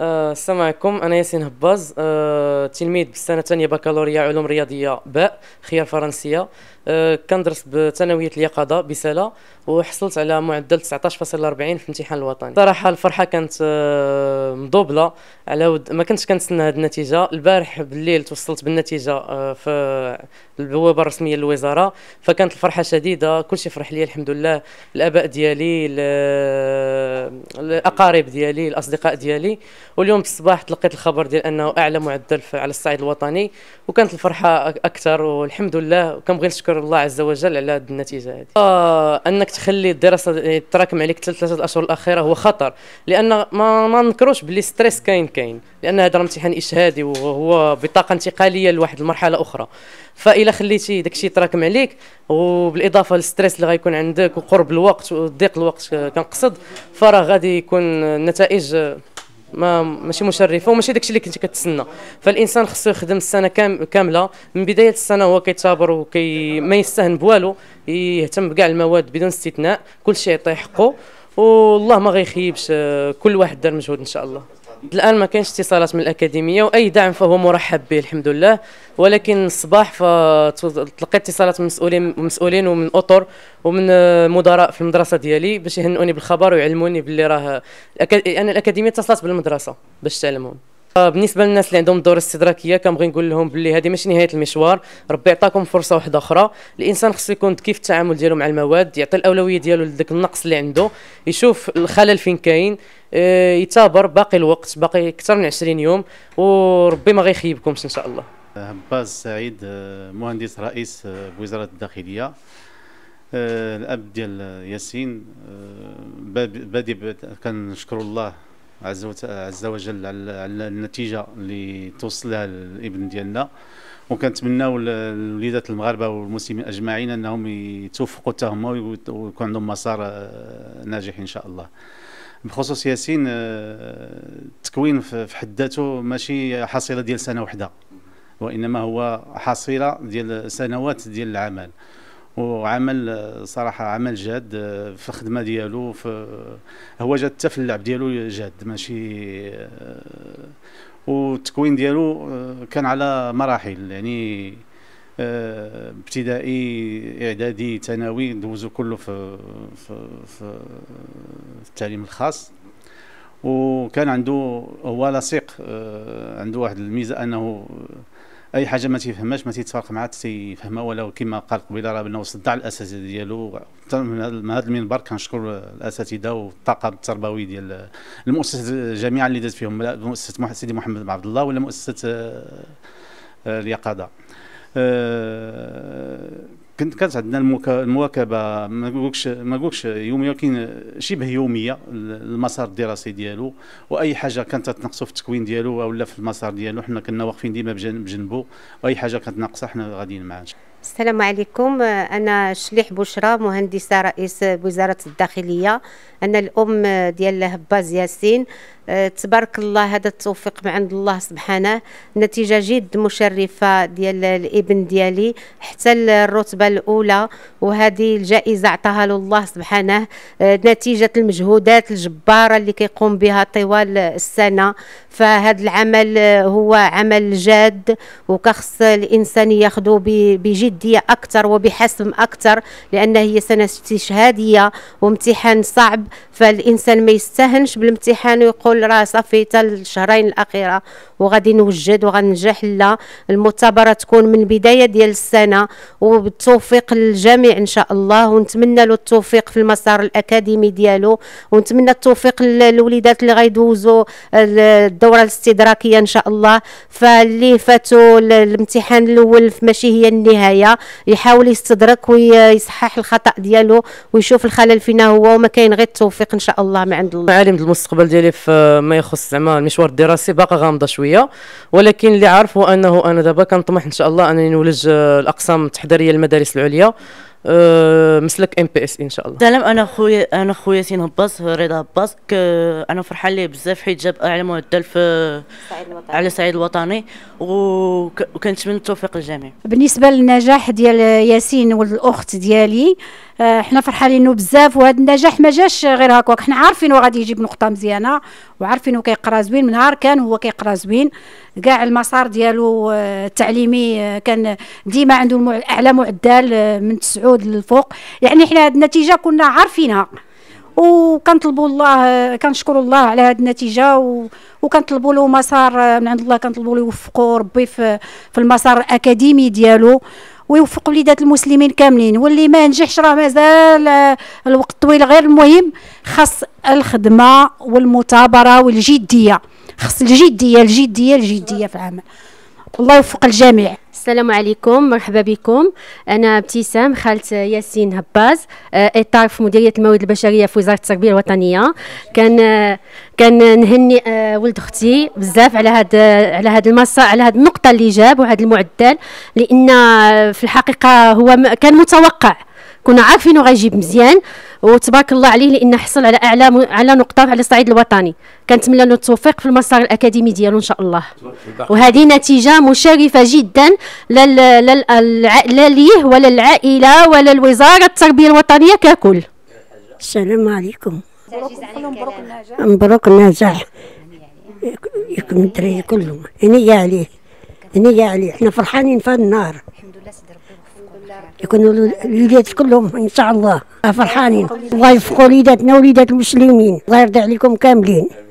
آه، السلام عليكم انا ياسين هباز آه، تلميذ بالسنه الثانيه بكالوريا علوم رياضيه باء خيار فرنسيه آه، كندرس بثانويه اليقظه بسلا وحصلت على معدل 19.40 في الامتحان الوطني صراحه الفرحه كانت مضوبله على ود ما كنتش كنتسنى هذه النتيجه البارح بالليل توصلت بالنتيجه في البوابه الرسميه للوزاره فكانت الفرحه شديده كل شيء فرح لي الحمد لله الاباء ديالي الاقارب ديالي الاصدقاء ديالي واليوم في الصباح تلقيت الخبر ديال انه اعلى معدل على الصعيد الوطني وكانت الفرحه اكثر والحمد لله وكنبغي نشكر الله عز وجل على هذه النتيجه هذه آه انك تخلي الدراسه تراكم عليك ثلاثه الاشهر الاخيره هو خطر لان ما, ما نكروش بلي ستريس كاين كاين لان هذا امتحان اشهادي وهو بطاقه انتقاليه لواحد المرحله اخرى فإلا خليتي داكشي يتراكم عليك وبالاضافه للستريس اللي غيكون عندك وقرب الوقت وضيق الوقت آه، كنقصد فراه غادي يكون النتائج آه، ما ماشي مشرفه وماشي داكشي اللي كنت كتسنى فالانسان خصو يخدم السنه كامله من بدايه السنه هو كيتابر وكي ما يستهن بوالو يهتم بكاع المواد بدون استثناء كل شيء يعطيه حقه والله ما غيخيبش آه، كل واحد دار مجهود ان شاء الله الان ما كانش اتصالات من الاكاديميه واي دعم فهو مرحب به الحمد لله ولكن الصباح فتلقيت اتصالات من مسؤولين مسؤولين ومن اطر ومن آه، مدراء في المدرسه ديالي باش يهنئوني بالخبر ويعلموني باللي راه انا يعني الاكاديميه اتصلت بالمدرسه باش تعلمهم بالنسبه للناس اللي عندهم الدور الاستدراكيه كنبغي نقول لهم باللي هذه ماشي نهايه المشوار ربي عطاكم فرصه واحده اخرى الانسان خصو يكون كيف التعامل ديالو مع المواد يعطي الاولويه ديالو لذاك النقص اللي عنده يشوف الخلل فين كاين آه، يتابر باقي الوقت باقي اكثر من 20 يوم وربي ما غيخيبكمش ان شاء الله باز سعيد آه، مهندس رئيس بوزاره آه، الداخليه الاب ديال ياسين بادي كنشكر الله عز وجل على النتيجه اللي توصل لها الابن ديالنا وكنتمناو الوليدات المغاربه والمسلمين اجمعين انهم يتوفقوا حتى هما ويكون عندهم مسار آه، ناجح ان شاء الله بخصوص ياسين آه، التكوين في حد ذاته ماشي حصيله ديال سنه واحده وانما هو حصيله ديال سنوات ديال العمل وعمل آه، صراحه عمل جاد آه، في الخدمه ديالو في آه، هو جاد حتى في اللعب ديالو جاد ماشي والتكوين ديالو كان على مراحل يعني ابتدائي اعدادي ثانوي دوزو كله في في في التعليم الخاص وكان عنده هو لصيق عنده واحد الميزه انه اي حاجه ما تيفهمهاش ما تيتفرق معها تيفهمها ولو كما قال قبيله راه بانه صدع الاساتذه ديالو من هذا المنبر كنشكر الاساتذه والطاقم التربوي ديال المؤسسه الجامعه اللي دازت فيهم مؤسسه سيدي محمد بن عبد الله ولا مؤسسه آه، آه، اليقظه آه، كنت كانت عندنا المواكبه ما نقولكش ما نقولكش يوميه ولكن شبه يوميه المسار الدراسي ديالو واي حاجه كانت تنقصو في التكوين ديالو ولا في المسار ديالو حنا كنا واقفين ديما بجنبه واي حاجه كانت ناقصه حنا غاديين معاه السلام عليكم انا شليح بشرى مهندسه رئيس وزاره الداخليه انا الام ديال هباز ياسين أه، تبارك الله هذا التوفيق من عند الله سبحانه نتيجه جد مشرفه ديال الابن ديالي حتى الرتبه الاولى وهذه الجائزه عطاها له الله سبحانه أه، نتيجه المجهودات الجباره اللي كيقوم بها طوال السنه فهذا العمل هو عمل جاد وكخص الانسان ياخذه بجد بجديه اكثر وبحسم اكثر لان هي سنه استشهاديه وامتحان صعب فالانسان ما يستهنش بالامتحان ويقول راه صافي حتى الشهرين الاخيره وغادي نوجد وغنجح لا المتابرة تكون من بدايه ديال السنه وبالتوفيق للجميع ان شاء الله ونتمنى له التوفيق في المسار الاكاديمي ديالو ونتمنى التوفيق للوليدات اللي غيدوزوا الدوره الاستدراكيه ان شاء الله فاللي فاتوا الامتحان الاول ماشي هي النهايه هنايا يحاول يستدرك ويصحح الخطا ديالو ويشوف الخلل فينا هو وما كاين غير التوفيق ان شاء الله من عند الله عالم المستقبل ديالي في ما يخص زعما المشوار الدراسي باقا غامضه شويه ولكن اللي عارف هو انه انا دابا كنطمح ان شاء الله انني نولج الاقسام التحضيريه للمدارس العليا آه، مسلك ام بي اس ان شاء الله سلام انا خويا انا خويا سين هباس رضا هباس انا فرحان ليه بزاف حيت جاب اعلى معدل في على الصعيد الوطني وكنتمنى التوفيق للجميع بالنسبه للنجاح ديال ياسين والاخت ديالي آه، حنا فرحانين بزاف وهذا النجاح ما جاش غير هكاك حنا عارفين غادي يجيب نقطه مزيانه وعارفينو كيقرا زوين من نهار كان هو كيقرا زوين كاع المسار ديالو آه، التعليمي كان ديما عنده اعلى معدل من 9 الصعود للفوق يعني احنا هذه النتيجه كنا عارفينها وكنطلبوا الله كنشكروا الله على هذه النتيجه و... وكنطلبوا له مسار من عند الله كنطلبوا له يوفقوا ربي في, في المسار الاكاديمي ديالو ويوفق وليدات المسلمين كاملين واللي ما نجحش راه مازال آه، الوقت طويل غير المهم خاص الخدمه والمثابره والجديه خاص الجديه الجديه الجديه في العمل الله يوفق الجميع السلام عليكم مرحبا بكم انا ابتسام خالت ياسين هباز آه، اطار في مديريه الموارد البشريه في وزاره التربيه الوطنيه كان آه، كان نهني آه، ولد اختي بزاف على هاد على هاد المسار على هاد النقطه اللي جاب وهذا المعدل لان في الحقيقه هو كان متوقع كنا عارفينو غيجيب مزيان وتبارك الله عليه لان حصل على اعلى م... على نقطه على الصعيد الوطني كنتمنى له التوفيق في المسار الاكاديمي ديالو ان شاء الله وهذه نتيجه مشرفه جدا لل... لل... لا ليه ولا العائله ولا الوزاره التربيه الوطنيه ككل السلام عليكم مبروك النجاح يكون الدراري كلهم هنيه عليه هنيه عليه حنا فرحانين في النار يكونوا الوليدات كلهم ان شاء الله فرحانين الله يوفق وليداتنا وليدات المسلمين الله يرضي عليكم كاملين